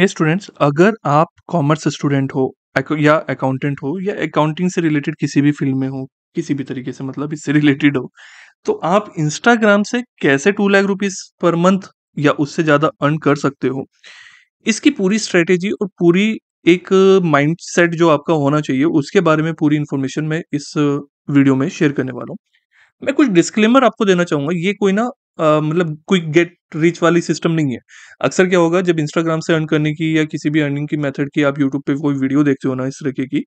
ए students अगर आप commerce student हो या अकाउंटेंट हो या अकाउंटिंग से रिलेटेड किसी भी फील्ड में हो किसी भी तरीके से मतलब इससे रिलेटेड हो तो आप इंस्टाग्राम से कैसे two lakh rupees per month या उससे ज़्यादा अर्न कर सकते हो इसकी पूरी स्ट्रेटेजी और पूरी एक माइंडसेट जो आपका होना चाहिए उसके बारे में पूरी इन्फॉर्मेशन मैं इस वीडियो में शेयर करने वाला हूँ मैं कुछ डिस्क्लेमर आपको देना चाहूंगा ये कोई ना मतलब क्विक गेट रीच वाली सिस्टम नहीं है अक्सर क्या होगा जब इंस्टाग्राम से अर्न करने की या किसी भी अर्निंग की मेथड की आप यूट्यूब पे कोई वीडियो देखते हो ना इस तरीके की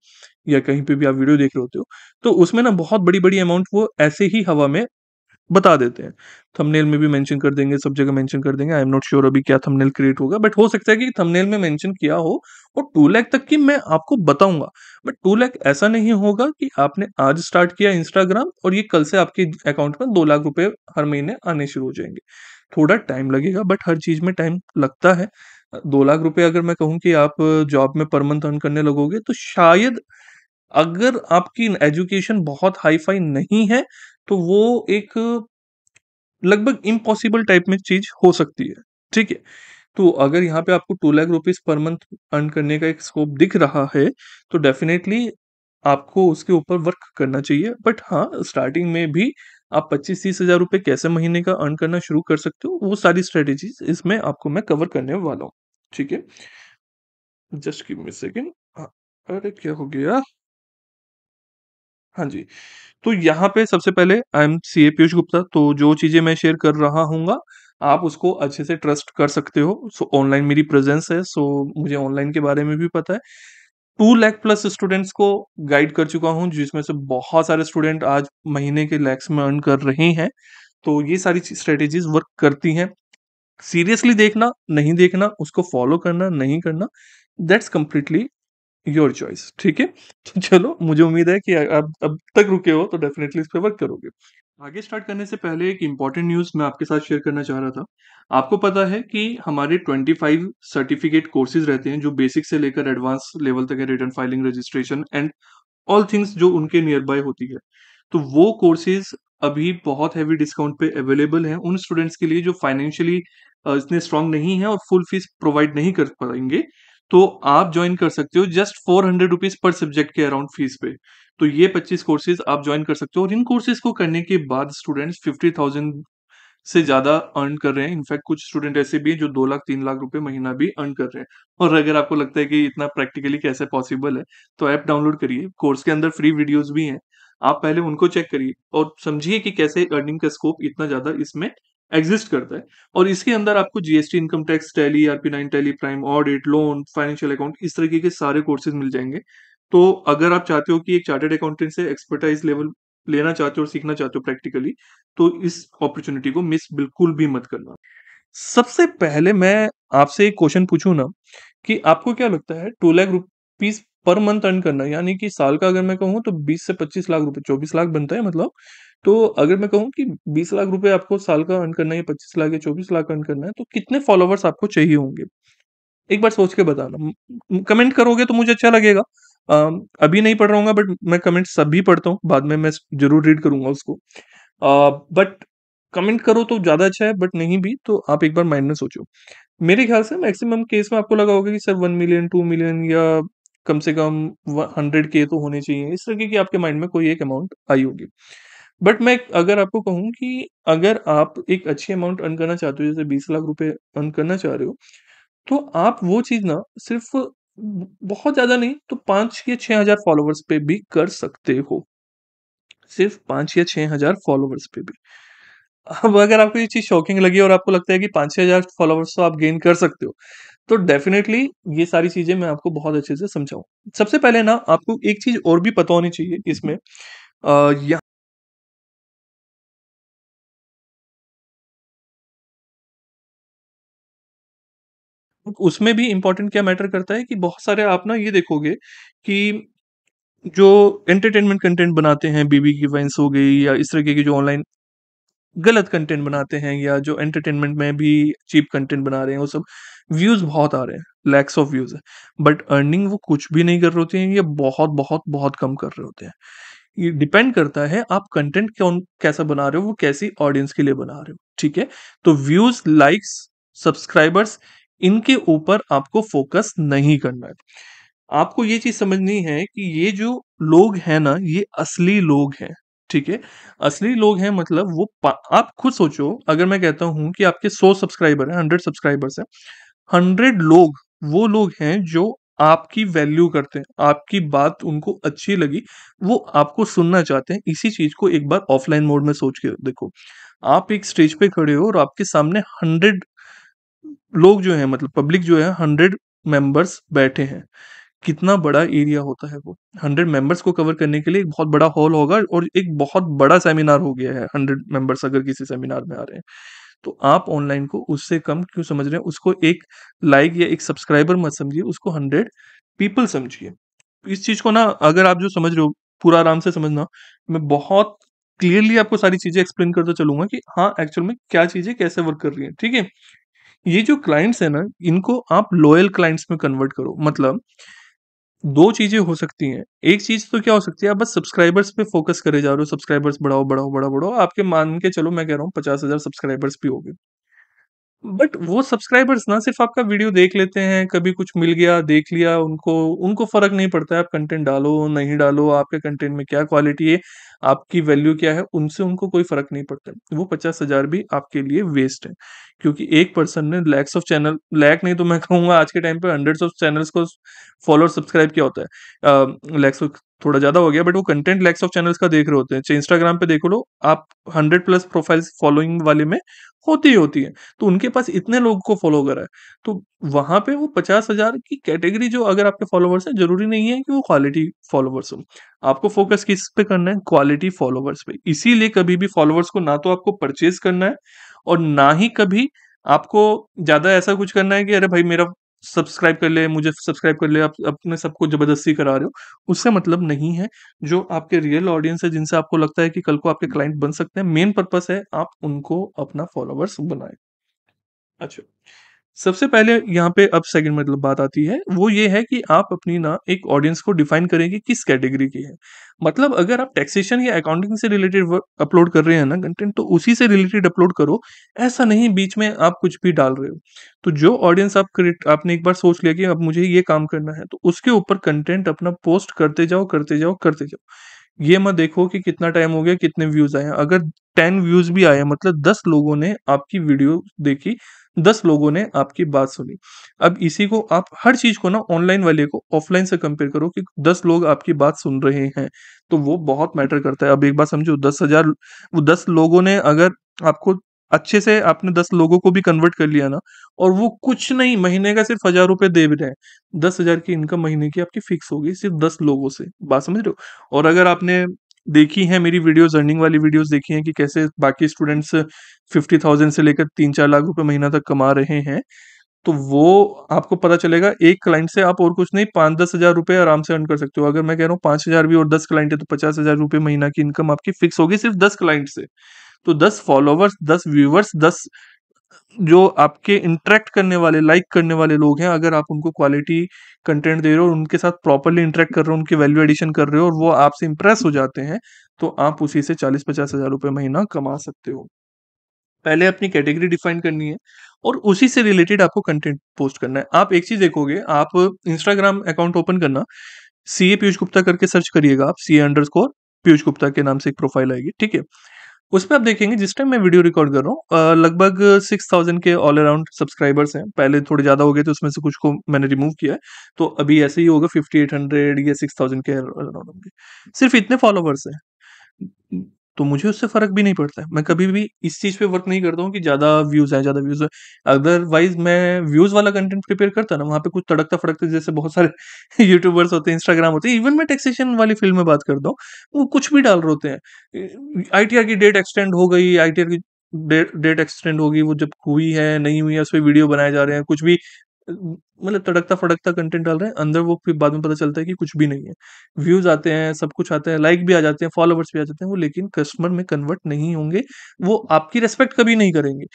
या कहीं पे भी आप वीडियो देख रहे होते हो तो उसमें ना बहुत बड़ी बड़ी अमाउंट वो ऐसे ही हवा में बता देते हैं थंबनेल में भी मेंशन कर देंगे सब जगह मेंशन कर देंगे आई एम नॉट श्योर अभी क्या थंबनेल क्रिएट होगा बट हो सकता है कि थंबनेल में मेंशन किया हो और टू लैख तक की मैं आपको बताऊंगा बट टू लैख ऐसा नहीं होगा कि आपने आज स्टार्ट किया इंस्टाग्राम और ये कल से आपके अकाउंट में दो लाख रुपए हर महीने आने शुरू हो जाएंगे थोड़ा टाइम लगेगा बट हर चीज में टाइम लगता है दो लाख रुपए अगर मैं कहूँ कि आप जॉब में पर मंथ अर्न करने लगोगे तो शायद अगर आपकी एजुकेशन बहुत हाई फाई नहीं है तो वो एक लगभग इम्पॉसिबल टाइप में चीज हो सकती है ठीक है तो अगर यहाँ पे आपको two lakh rupees per month earn करने का एक स्कोप दिख रहा है तो डेफिनेटली आपको उसके ऊपर वर्क करना चाहिए बट हाँ स्टार्टिंग में भी आप पच्चीस तीस हजार रुपये कैसे महीने का अर्न करना शुरू कर सकते हो वो सारी स्ट्रेटेजीज इसमें आपको मैं कवर करने वाला हूँ ठीक है जस्ट की सेकेंड अरे क्या हो गया हाँ जी। तो यहाँ पे सबसे पहले I am C A Piyush Gupta तो जो चीज़ें मैं शेयर कर रहा हूँगा, आप उसको अच्छे से ट्रस्ट कर सकते हो। सो ऑनलाइन मेरी प्रेज़ेंस है सो मुझे ऑनलाइन के बारे में भी पता है। टू लैख प्लस स्टूडेंट्स को गाइड कर चुका हूँ जिसमें से बहुत सारे स्टूडेंट आज महीने के लैक्स में अर्न कर रहे हैं। तो ये सारी स्ट्रेटेजीज वर्क करती हैं। सीरियसली देखना, नहीं देखना, उसको फ़ॉलो करना, नहीं करना दैट्स कंप्लीटली योर चॉइस ठीक है तो चलो मुझे उम्मीद है कि आप अब तक रुके हो तो डेफिनेटली इस पर वर्क करोगे आगे स्टार्ट करने से पहले एक इम्पॉर्टेंट न्यूज़ मैं आपके साथ शेयर करना चाह रहा था आपको पता है कि हमारे 25 सर्टिफिकेट कोर्सेज रहते हैं जो बेसिक से लेकर एडवांस लेवल तक है return filing registration and all things जो उनके नियर बाय होती है तो वो कोर्सेज अभी बहुत हैवी डिस्काउंट पे अवेलेबल हैं उन स्टूडेंट्स के लिए जो फाइनेंशियली इतने स्ट्रांग नहीं है और फुल फीस प्रोवाइड नहीं कर पाएंगे तो आप ज्वाइन कर सकते हो just four hundred rupees per subject के अराउंड फीस पे तो ये पच्चीस कोर्सेज आप ज्वाइन कर सकते हो और इन कोर्सेज को करने के बाद स्टूडेंट्स फिफ्टी थाउजेंड से ज्यादा अर्न कर रहे हैं इनफैक्ट कुछ स्टूडेंट ऐसे भी हैं जो दो लाख तीन लाख रुपए महीना भी अर्न कर रहे हैं और अगर आपको लगता है कि इतना प्रैक्टिकली कैसे पॉसिबल है तो ऐप डाउनलोड करिए कोर्स के अंदर फ्री वीडियोज भी हैं आप पहले उनको चेक करिए और समझिए कि कैसे अर्निंग का स्कोप इतना ज्यादा इसमें एग्जिस्ट करता है और इसके अंदर आपको GST income tax Tally ERP nine Tally Prime audit loan financial account इस तरीके के सारे कोर्सेज मिल जाएंगे तो अगर आप चाहते हो कि एक चार्टेड अकाउंटेंट से एक्सपर्टाइज लेवल लेना चाहते हो और सीखना चाहते हो प्रैक्टिकली तो इस अपॉर्चुनिटी को मिस बिल्कुल भी मत करना सबसे पहले मैं आपसे एक क्वेश्चन पूछू ना कि आपको क्या लगता है two lakh rupees per month earn करना यानी कि साल का अगर मैं कहूँ तो 20 से 25 लाख रुपए 24 लाख बनता है मतलब तो अगर मैं कहूँ कि 20 लाख रुपए आपको साल का अर्न करना है 25 लाख या 24 लाख अर्न करना है तो कितने फॉलोवर्स आपको चाहिए होंगे एक बार सोच के बताना कमेंट करोगे तो मुझे अच्छा लगेगा आ, अभी नहीं पढ़ रहा हूँ बट मैं कमेंट सभी पढ़ता हूँ बाद में मैं जरूर रीड करूंगा उसको बट कमेंट करो तो ज़्यादा अच्छा है बट नहीं भी तो आप एक बार माइंड में सोचो मेरे ख्याल से मैक्सिमम केस में आपको लगा होगा कि sir one million two million या कम से कम हंड्रेड के तो होने चाहिए इस तरीके की आपके माइंड में कोई एक अमाउंट आई होगी बट मैं अगर आपको कहूँ कि अगर आप एक अच्छी अमाउंट अर्न करना चाहते हो जैसे बीस लाख रुपए अर्न करना चाह रहे हो तो आप वो चीज़ ना सिर्फ बहुत ज़्यादा नहीं तो पांच या छह हज़ार फॉलोअर्स पे भी कर सकते हो सिर्फ पांच या छह हज़ार फॉलोअर्स पे भी अब अगर आपको ये चीज़ शॉकिंग लगी और आपको लगता है कि पांच छह हज़ार फॉलोअर्स तो आप गेन कर सकते हो तो डेफिनेटली ये सारी चीजें मैं आपको बहुत अच्छे से समझाऊ सबसे पहले ना आपको एक चीज और भी पता होनी चाहिए इसमें आ, उसमें भी इंपॉर्टेंट क्या मैटर करता है कि बहुत सारे आप ना ये देखोगे कि जो एंटरटेनमेंट कंटेंट बनाते हैं बीबी की वैंस हो गई या इस तरीके की जो ऑनलाइन गलत कंटेंट बनाते हैं या जो एंटरटेनमेंट में भी चीप कंटेंट बना रहे हैं वो सब व्यूज बहुत आ रहे हैं लैक्स ऑफ व्यूज है बट अर्निंग वो कुछ भी नहीं कर रहे होते हैं या बहुत बहुत बहुत कम कर रहे होते हैं ये डिपेंड करता है आप कंटेंट कौन कैसा बना रहे हो वो कैसी ऑडियंस के लिए बना रहे हो ठीक है तो व्यूज लाइक्स सब्सक्राइबर्स इनके ऊपर आपको फोकस नहीं करना है आपको ये चीज समझनी है कि ये जो लोग हैं ना ये असली लोग हैं ठीक है असली लोग हैं मतलब वो आप खुद सोचो अगर मैं कहता हूं कि आपके सौ सब्सक्राइबर हैं हंड्रेड सब्सक्राइबर्स हैं हंड्रेड लोग वो लोग हैं जो आपकी वैल्यू करते हैं आपकी बात उनको अच्छी लगी वो आपको सुनना चाहते हैं इसी चीज को एक बार ऑफलाइन मोड में सोच के देखो आप एक स्टेज पे खड़े हो और आपके सामने हंड्रेड लोग जो है मतलब पब्लिक जो है हंड्रेड मेंबर्स बैठे हैं कितना बड़ा एरिया होता है वो हंड्रेड मेंबर्स को कवर करने के लिए एक बहुत बड़ा हॉल होगा और एक बहुत बड़ा सेमिनार हो गया है हंड्रेड मेंबर्स अगर किसी सेमिनार में आ रहे हैं तो आप ऑनलाइन को उससे कम क्यों समझ रहे हैं उसको एक लाइक या एक सब्सक्राइबर मत समझिए उसको हंड्रेड पीपल समझिए इस चीज़ को ना अगर आप जो समझ रहे हो पूरा आराम से समझना मैं बहुत क्लियरली आपको सारी चीज़ें एक्सप्लेन करता चलूंगा कि हाँ एक्चुअल में क्या चीज़ें कैसे वर्क कर रही है ठीक है ये जो क्लाइंट्स है ना इनको आप लॉयल क्लाइंट्स में कन्वर्ट करो मतलब दो चीजें हो सकती हैं एक चीज तो क्या हो सकती है आप बस सब्सक्राइबर्स पे फोकस करे जा रहे हो सब्सक्राइबर्स बढ़ाओ बढ़ाओ बढ़ाओ बढ़ाओ आपके मान के चलो मैं कह रहा हूँ पचास हजार सब्सक्राइबर्स भी हो गए बट वो सब्सक्राइबर्स ना सिर्फ आपका वीडियो देख लेते हैं कभी कुछ मिल गया देख लिया उनको उनको फर्क नहीं पड़ता है आप कंटेंट डालो नहीं डालो आपके कंटेंट में क्या क्वालिटी है आपकी वैल्यू क्या है उनसे उनको कोई फर्क नहीं पड़ता है। वो पचास हजार भी आपके लिए वेस्ट है क्योंकि एक पर्सन ने लैक्स ऑफ चैनल लैक नहीं तो मैं कहूँगा आज के टाइम पे हंड्रेड्स ऑफ चैनल्स को फॉलो सब्सक्राइब किया होता है लैक्स ऑफ थोड़ा ज्यादा हो गया बट वो कंटेंट लैक्स ऑफ चैनल्स का देख रहे होते हैं इंस्टाग्राम पे देख लो आप हंड्रेड प्लस प्रोफाइल्स फॉलोइंग वाले में होती ही होती है तो उनके पास इतने लोग को फॉलो करा है तो वहां पे वो पचास हजार की कैटेगरी जो अगर आपके फॉलोवर्स है जरूरी नहीं है कि वो क्वालिटी फॉलोवर्स हो आपको फोकस किस पे करना है क्वालिटी फॉलोवर्स पे इसीलिए कभी भी फॉलोवर्स को ना तो आपको परचेज करना है और ना ही कभी आपको ज्यादा ऐसा कुछ करना है कि अरे भाई मेरा सब्सक्राइब कर ले मुझे सब्सक्राइब कर ले आप अपने सबको ज़बरदस्ती करा रहे हो उससे मतलब नहीं है जो आपके रियल ऑडियंस है जिनसे आपको लगता है कि कल को आपके क्लाइंट हम्म। बन सकते हैं मेन पर्पस है आप उनको अपना फॉलोअर्स बनाए अच्छा सबसे पहले यहाँ पे अब सेकंड मतलब बात आती है वो ये है कि आप अपनी ना एक ऑडियंस को डिफाइन करेंगे कि किस कैटेगरी की है मतलब अगर आप टैक्सेशन या अकाउंटिंग से रिलेटेड अपलोड कर रहे हैं ना कंटेंट तो उसी से रिलेटेड अपलोड करो ऐसा नहीं बीच में आप कुछ भी डाल रहे हो तो जो ऑडियंस आप क्रिएट आपने एक बार सोच लिया कि अब मुझे ये काम करना है तो उसके ऊपर कंटेंट अपना पोस्ट करते जाओ करते जाओ करते जाओ ये मत देखो कि कितना टाइम हो गया कितने व्यूज आए अगर टेन व्यूज भी आए मतलब दस लोगों ने आपकी वीडियो देखी दस लोगों ने आपकी बात सुनी अब इसी को आप हर चीज को ना ऑनलाइन वाले को ऑफलाइन से कंपेयर करो कि दस लोग आपकी बात सुन रहे हैं तो वो बहुत मैटर करता है अब एक बार समझो दस हजार वो दस लोगों ने अगर आपको अच्छे से आपने दस लोगों को भी कन्वर्ट कर लिया ना और वो कुछ नहीं महीने का सिर्फ हजार रुपए दे रहे हैं दस हजार की इनकम महीने की आपकी फिक्स होगी सिर्फ दस लोगों से बात समझ रहे हो और अगर आपने देखी हैं मेरी वीडियोस अर्निंग वाली वीडियोस देखी हैं कि कैसे बाकी स्टूडेंट्स फिफ्टी थाउजेंड से लेकर तीन चार लाख रुपए महीना तक कमा रहे हैं तो वो आपको पता चलेगा एक क्लाइंट से आप और कुछ नहीं पाँच दस हज़ार रुपये आराम से अर्न कर सकते हो अगर मैं कह रहा हूँ पाँच हज़ार भी और दस क्लाइंट है तो पचास हज़ार रुपये महीना की इनकम आपकी फिक्स होगी सिर्फ दस क्लाइंट से तो दस फॉलोवर्स दस व्यूवर्स दस जो आपके इंटरेक्ट करने वाले लाइक करने वाले लोग हैं अगर आप उनको क्वालिटी कंटेंट दे रहे हो और उनके साथ प्रॉपरली इंटरेक्ट कर रहे हो उनके वैल्यू एडिशन कर रहे हो और वो आपसे इंप्रेस हो जाते हैं तो आप उसी से चालीस पचास हज़ार रुपये महीना कमा सकते हो पहले अपनी कैटेगरी डिफाइन करनी है और उसी से रिलेटेड आपको कंटेंट पोस्ट करना है आप एक चीज़ देखोगे आप इंस्टाग्राम अकाउंट ओपन करना सी ए पीयूष गुप्ता करके सर्च करिएगा आप C A underscore Piyush Gupta के नाम से एक प्रोफाइल आएगी ठीक है उस पर आप देखेंगे जिस टाइम मैं वीडियो रिकॉर्ड कर रहा हूँ लगभग सिक्स थाउजेंड के ऑल अराउंड सब्सक्राइबर्स हैं पहले थोड़े ज़्यादा हो गए तो उसमें से कुछ को मैंने रिमूव किया है तो अभी ऐसे ही होगा फिफ्टी एट हंड्रेड या सिक्स थाउजेंड के अराउंड होंगे सिर्फ इतने फॉलोवर्स हैं तो मुझे उससे फ़र्क भी नहीं पड़ता है। मैं कभी भी इस चीज़ पे वर्क नहीं करता हूँ कि ज़्यादा व्यूज़ है ज़्यादा व्यूज़ अदरवाइज़ मैं व्यूज़ वाला कंटेंट प्रिपेयर करता ना, वहां पे कुछ तड़कता-फड़कता जैसे बहुत सारे यूट्यूबर्स होते हैं, इंस्टाग्राम होते हैं, इवन मैं टैक्सेशन वाली फ़ील्ड में बात करता हूँ, वो कुछ भी डाल रहे होते हैं। आई की डेट एक्सटेंड हो गई, आई की डेट एक्सटेंड होगी, वो जब हुई है, नहीं हुई है, उस पर वीडियो बनाए जा रहे हैं, कुछ भी मतलब तड़कता फड़कता कंटेंट डाल रहे हैं अंदर वो फिर बाद में पता चलता है कि कुछ भी नहीं है व्यूज आते हैं सब कुछ आते हैं लाइक भी आ जाते हैं फॉलोवर्स भी आ जाते हैं वो लेकिन कस्टमर में कन्वर्ट नहीं होंगे वो आपकी रेस्पेक्ट कभी नहीं करेंगे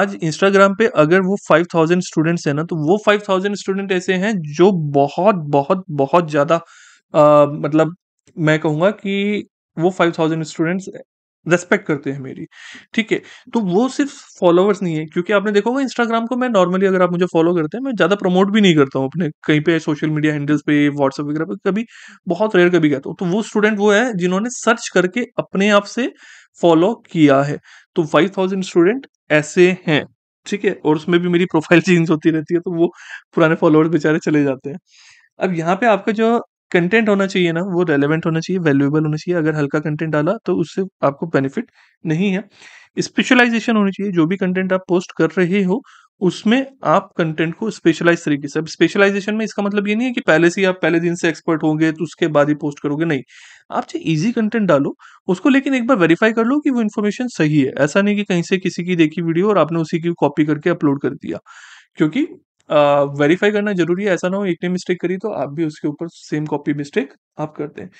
आज इंस्टाग्राम पे अगर वो फाइव थाउजेंड स्टूडेंट्स हैं ना तो वो फाइव थाउजेंड स्टूडेंट ऐसे हैं जो बहुत बहुत बहुत ज़्यादा मतलब मैं कहूँगा कि वो फाइव थाउजेंड स्टूडेंट्स रेस्पेक्ट करते हैं मेरी ठीक है तो वो सिर्फ फॉलोअर्स नहीं है क्योंकि आपने होगा इंस्टाग्राम को मैं नॉर्मली अगर आप मुझे फॉलो करते हैं मैं ज़्यादा प्रमोट भी नहीं करता हूँ अपने कहीं पे सोशल मीडिया हैंडल्स पे व्हाट्सअप वगैरह पे कभी बहुत रेयर कभी कहता हूँ तो वो स्टूडेंट वो है जिन्होंने सर्च करके अपने आप से फॉलो किया है तो फाइव थाउजेंड स्टूडेंट ऐसे हैं ठीक है और उसमें भी मेरी प्रोफाइल चेंज होती रहती है तो वो पुराने फॉलोअर्स बेचारे चले जाते हैं अब यहाँ पे आपका जो कंटेंट होना चाहिए ना वो रेलिवेंट होना चाहिए वैल्यूएबल होना चाहिए अगर हल्का कंटेंट डाला तो उससे आपको बेनिफिट नहीं है स्पेशलाइजेशन होनी चाहिए जो भी कंटेंट आप पोस्ट कर रहे हो उसमें आप कंटेंट को स्पेशलाइज तरीके से अब स्पेशलाइजेशन में इसका मतलब ये नहीं है कि पहले से आप पहले दिन से एक्सपर्ट होंगे तो उसके बाद ही पोस्ट करोगे नहीं आप चाहे ईजी कंटेंट डालो उसको लेकिन एक बार वेरीफाई कर लो कि वो इन्फॉर्मेशन सही है ऐसा नहीं कि कहीं से किसी की देखी वीडियो और आपने उसी की कॉपी करके अपलोड कर दिया क्योंकि वेरीफाई करना जरूरी है ऐसा ना हो एक ने मिस्टेक करी तो आप भी उसके ऊपर सेम कॉपी मिस्टेक आप करते हैं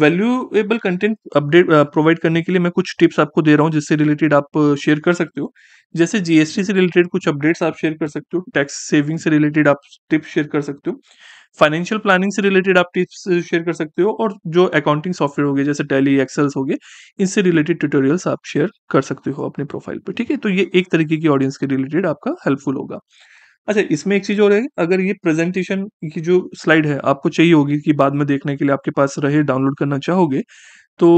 वैल्यूएबल कंटेंट अपडेट प्रोवाइड करने के लिए मैं कुछ टिप्स आपको दे रहा हूँ जिससे रिलेटेड आप शेयर कर सकते हो जैसे जीएसटी से रिलेटेड कुछ अपडेट्स आप शेयर कर सकते हो टैक्स सेविंग से रिलेटेड आप टिप्स शेयर कर सकते हो फाइनेंशियल प्लानिंग से रिलेटेड आप टिप्स शेयर कर सकते हो और जो अकाउंटिंग सॉफ्टवेयर हो गए जैसे टैली एक्सेल्स हो गए इनसे रिलेटेड ट्यूटोरियल्स आप शेयर कर सकते हो अपने प्रोफाइल पर ठीक है तो ये एक तरीके की ऑडियंस के रिलेटेड आपका हेल्पफुल होगा अच्छा इसमें एक चीज़ और है, अगर ये प्रेज़ेंटेशन की जो स्लाइड है, आपको चाहिए होगी कि बाद में देखने के लिए आपके पास रहे, डाउनलोड करना चाहोगे, तो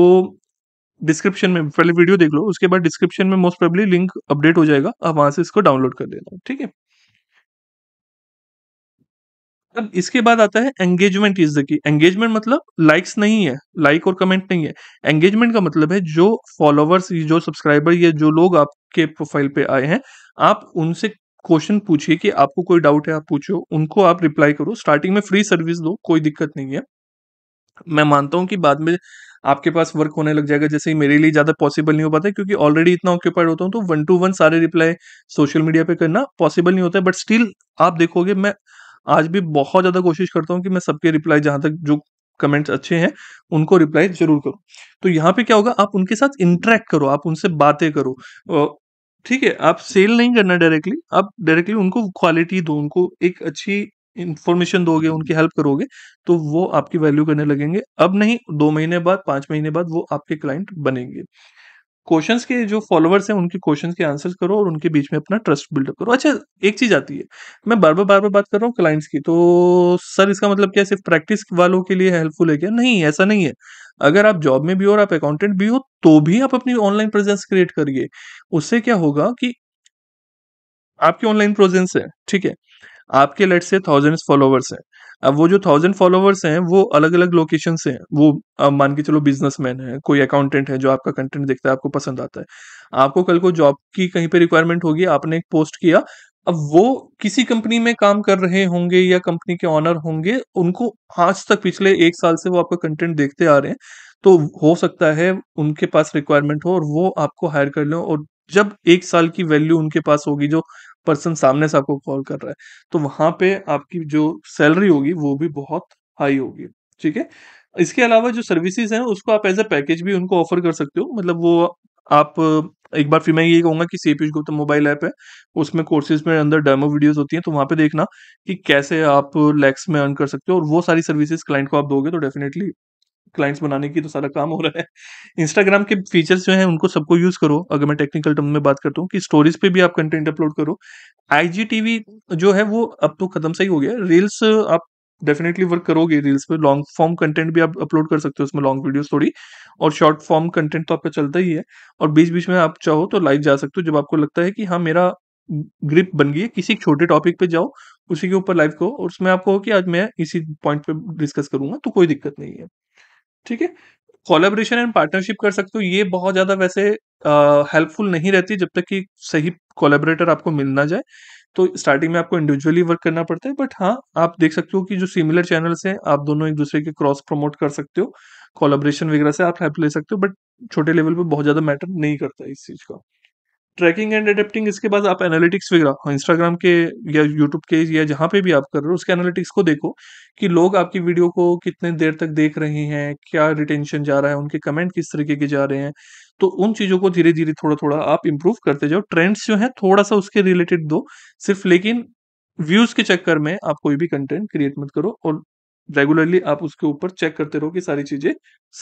डिस्क्रिप्शन में पहले वीडियो देख लो, उसके बाद डिस्क्रिप्शन में मोस्ट प्रोबेबली लिंक अपडेट हो जाएगा, आप वहां से इसको डाउनलोड कर लेना, ठीक है? अब इसके बाद आता है engagement is the key, engagement मतलब लाइक्स नहीं है, लाइक और कमेंट नहीं है, एंगेजमेंट का मतलब है जो फॉलोवर्स, जो सब्सक्राइबर या जो लोग आपके प्रोफाइल पे आए हैं, आप उनसे क्वेश्चन पूछिए कि आपको कोई डाउट है आप पूछो उनको आप रिप्लाई करो स्टार्टिंग में फ्री सर्विस दो कोई दिक्कत नहीं है मैं मानता हूं कि बाद में आपके पास वर्क होने लग जाएगा जैसे ही मेरे लिए ज़्यादा पॉसिबल नहीं हो पाता क्योंकि ऑलरेडी इतना ऑक्यूपाइड होता हूँ तो वन टू वन सारे रिप्लाई सोशल मीडिया पे करना पॉसिबल नहीं होता है बट स्टिल आप देखोगे मैं आज भी बहुत ज़्यादा कोशिश करता हूँ कि मैं सबके रिप्लाई जहाँ तक जो कमेंट्स अच्छे हैं उनको रिप्लाई जरूर करो तो यहाँ पे क्या होगा आप उनके साथ इंटरेक्ट करो आप उनसे बातें करो ठीक है आप सेल नहीं करना डायरेक्टली आप डायरेक्टली उनको क्वालिटी दो उनको एक अच्छी इन्फॉर्मेशन दोगे उनकी हेल्प करोगे तो वो आपकी वैल्यू करने लगेंगे अब नहीं दो महीने बाद पांच महीने बाद वो आपके क्लाइंट बनेंगे क्वेश्चंस के जो फॉलोअर्स हैं उनके क्वेश्चंस के आंसर्स करो और उनके बीच में अपना ट्रस्ट बिल्डअप करो अच्छा एक चीज आती है मैं बार बार बार बार बात कर रहा हूँ क्लाइंट्स की तो सर इसका मतलब क्या सिर्फ प्रैक्टिस वालों के लिए हेल्पफुल है क्या नहीं ऐसा नहीं है अगर आप जॉब में भी हो और आप अकाउंटेंट भी हो तो भी आप अपनी ऑनलाइन प्रेजेंस क्रिएट करिए उससे क्या होगा कि आपकी ऑनलाइन प्रेजेंस है ठीक है आपके लेट से थाउजेंड फॉलोवर्स हैं अब वो जो थाउजेंड फॉलोवर्स हैं वो अलग अलग लोकेशन से हैं वो मान के चलो बिजनेसमैन है कोई अकाउंटेंट है जो आपका कंटेंट देखता है आपको पसंद आता है आपको कल को जॉब की कहीं पे रिक्वायरमेंट होगी आपने एक पोस्ट किया अब वो किसी कंपनी में काम कर रहे होंगे या कंपनी के ऑनर होंगे उनको आज तक पिछले एक साल से वो आपका कंटेंट देखते आ रहे हैं तो हो सकता है उनके पास रिक्वायरमेंट हो और वो आपको हायर कर लें और जब एक साल की वैल्यू उनके पास होगी जो पर्सन सामने से आपको कॉल कर रहा है तो वहां पे आपकी जो सैलरी होगी वो भी बहुत हाई होगी ठीक है इसके अलावा जो सर्विसेज हैं उसको आप एज ए पैकेज भी उनको ऑफर कर सकते हो मतलब वो आप एक बार फिर मैं ये कहूंगा कि C Gautam Gupta mobile app है उसमें कोर्सेज में अंदर डेमो वीडियोस होती हैं तो वहाँ पे देखना कि कैसे आप लैक्स में अर्न कर सकते हो और वो सारी सर्विसेज क्लाइंट को आप दोगे तो डेफिनेटली क्लाइंट्स बनाने की तो सारा काम हो रहा है इंस्टाग्राम के फीचर्स जो हैं उनको सबको यूज़ करो अगर मैं टेक्निकल टर्म में बात करता हूँ कि स्टोरीज पे भी आप कंटेंट अपलोड करो आई जो है वो अब तो खत्म सही हो गया रील्स आप डेफिनेटली वर्क करोगे रील्स पे लॉन्ग फॉर्म कंटेंट भी आप अपलोड कर सकते हो उसमें लॉन्ग वीडियोस थोड़ी और शॉर्ट फॉर्म कंटेंट तो आपका चलता ही है और बीच बीच में आप चाहो तो लाइव जा सकते हो जब आपको लगता है कि हाँ मेरा ग्रिप बन गई है किसी छोटे टॉपिक पे जाओ उसी के ऊपर लाइव को और उसमें आप कहो कि आज मैं इसी पॉइंट पे डिस्कस करूंगा तो कोई दिक्कत नहीं है ठीक है कोलेबरेशन एंड पार्टनरशिप कर सकते हो ये बहुत ज़्यादा वैसे हेल्पफुल नहीं रहती जब तक कि सही कोलेबरेटर आपको मिल ना जाए तो स्टार्टिंग में आपको इंडिविजुअली वर्क करना पड़ता है बट हाँ आप देख सकते हो कि जो सिमिलर चैनल्स हैं आप दोनों एक दूसरे के क्रॉस प्रमोट कर सकते हो कोलाब्रेशन वगैरह से आप हेल्प ले सकते हो बट छोटे लेवल पे बहुत ज़्यादा मैटर नहीं करता है इस चीज़ का ट्रैकिंग एंड एडेप्टिंग इसके बाद आप एनालिटिक्स वगैरह इंस्टाग्राम के या यूट्यूब के या जहाँ पे भी आप कर रहे हो उसके एनालिटिक्स को देखो कि लोग आपकी वीडियो को कितने देर तक देख रहे हैं क्या रिटेंशन जा रहा है उनके कमेंट किस तरीके के जा रहे हैं तो उन चीज़ों को धीरे धीरे थोड़ा थोड़ा आप इम्प्रूव करते जाओ ट्रेंड्स जो हैं थोड़ा सा उसके रिलेटेड दो सिर्फ लेकिन व्यूज़ के चक्कर में आप कोई भी कंटेंट क्रिएट मत करो और रेगुलरली आप उसके ऊपर चेक करते रहो कि सारी चीजें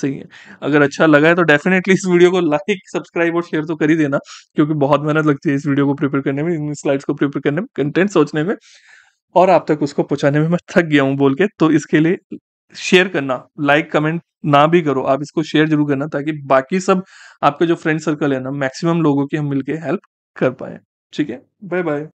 सही है अगर अच्छा लगा है तो डेफिनेटली इस वीडियो को लाइक सब्सक्राइब और शेयर तो कर ही देना क्योंकि बहुत मेहनत लगती है इस वीडियो को प्रिपेयर करने में इन स्लाइड्स को प्रिपेयर करने में कंटेंट सोचने में और आप तक उसको पहुंचाने में मैं थक गया हूं बोल के तो इसके लिए शेयर करना लाइक कमेंट ना भी करो आप इसको शेयर जरूर करना ताकि बाकी सब आपके जो फ्रेंड सर्कल है ना मैक्सिमम लोगों की हम मिलकर हेल्प कर पाए ठीक है बाय बाय